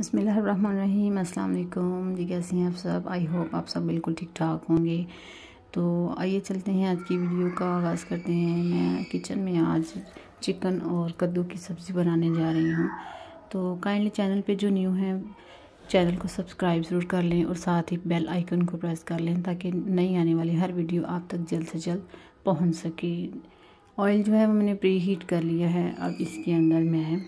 बसमीम अल्लाम जी कैसे हैं आप सब आई होप आप सब बिल्कुल ठीक ठाक होंगे तो आइए चलते हैं आज की वीडियो का आगाज़ करते हैं मैं किचन में आज चिकन और कद्दू की सब्ज़ी बनाने जा रही हूँ तो काइंडली चैनल पे जो न्यू हैं चैनल को सब्सक्राइब ज़रूर कर लें और साथ ही बेल आइकन को प्रेस कर लें ताकि नई आने वाली हर वीडियो आप तक जल्द से जल्द पहुँच सके ऑयल जो है वो मैंने प्री हीट कर लिया है अब इसके अंदर मैं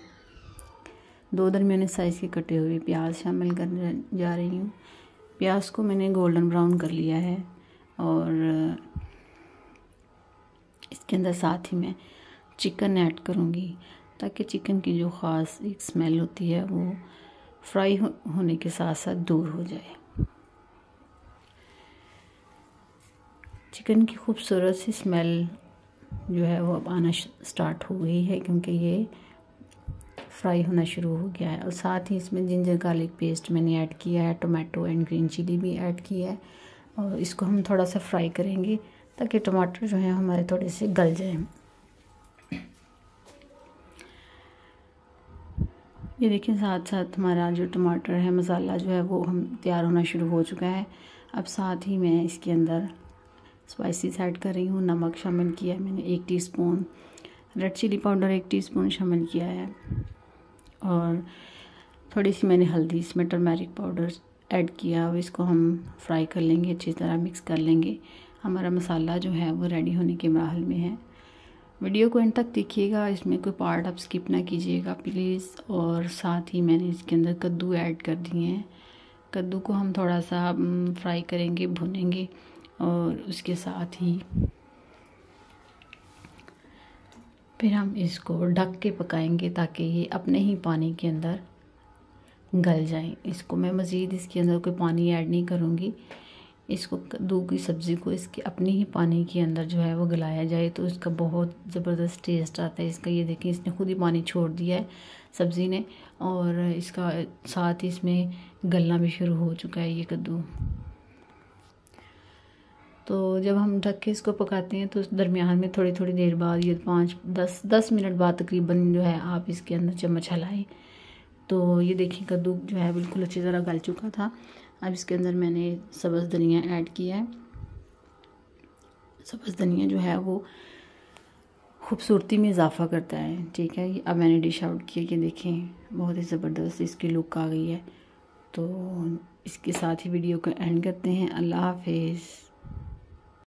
दो दरमियाने साइज़ के कटे हुए प्याज शामिल करने जा रही हूँ प्याज को मैंने गोल्डन ब्राउन कर लिया है और इसके अंदर साथ ही मैं चिकन ऐड करूँगी ताकि चिकन की जो ख़ास एक स्मेल होती है वो फ्राई हो, होने के साथ साथ दूर हो जाए चिकन की खूबसूरत सी स्मेल जो है वो अब आना स्टार्ट हो गई है क्योंकि ये फ्राई होना शुरू हो गया है और साथ ही इसमें जिंजर गार्लिक पेस्ट मैंने ऐड किया है टोमेटो एंड ग्रीन चिली भी ऐड किया है और इसको हम थोड़ा सा फ्राई करेंगे ताकि टमाटर जो हैं हमारे थोड़े से गल जाएं ये देखिए साथ साथ हमारा जो टमाटर है मसाला जो है वो हम तैयार होना शुरू हो चुका है अब साथ ही मैं इसके अंदर स्पाइसी ऐड कर रही हूँ नमक शामिल किया है मैंने एक टीस्पून रेड चिली पाउडर एक टीस्पून शामिल किया है और थोड़ी सी मैंने हल्दी इसमें टर्मेरिक पाउडर ऐड किया अब इसको हम फ्राई कर लेंगे अच्छी तरह मिक्स कर लेंगे हमारा मसाला जो है वो रेडी होने के मरहल में है वीडियो को एंड तक देखिएगा इसमें कोई पार्ट आप स्किप ना कीजिएगा प्लीज़ और साथ ही मैंने इसके अंदर कद्दू ऐड कर दिए हैं कद्दू को हम थोड़ा सा फ्राई करेंगे भुनेंगे और उसके साथ ही फिर हम इसको ढक के पकाएंगे ताकि ये अपने ही पानी के अंदर गल जाए इसको मैं मज़ीद इसके अंदर कोई पानी ऐड नहीं करूँगी इसको कद्दू की सब्ज़ी को इसके अपने ही पानी के अंदर जो है वो गलाया जाए तो इसका बहुत ज़बरदस्त टेस्ट आता है इसका ये देखें इसने खुद ही पानी छोड़ दिया है सब्ज़ी ने और इसका साथ ही इसमें गलना भी शुरू हो चुका है ये कद्दू तो जब हम ढक के इसको पकाते हैं तो दरमियान में थोड़ी थोड़ी देर बाद ये पाँच दस दस मिनट बाद तकरीबन जो है आप इसके अंदर चम्मच हलाएँ तो ये देखिए कद्दू जो है बिल्कुल अच्छी तरह गल चुका था अब इसके अंदर मैंने सब्ज़ धनिया ऐड किया है सब्ज़ धनिया जो है वो खूबसूरती में इजाफ़ा करता है ठीक है अब मैंने डिश आउट किया कि देखें बहुत ही ज़बरदस्त इसकी लुक आ गई है तो इसके साथ ही वीडियो को एंड करते हैं अल्लाह हाफिज़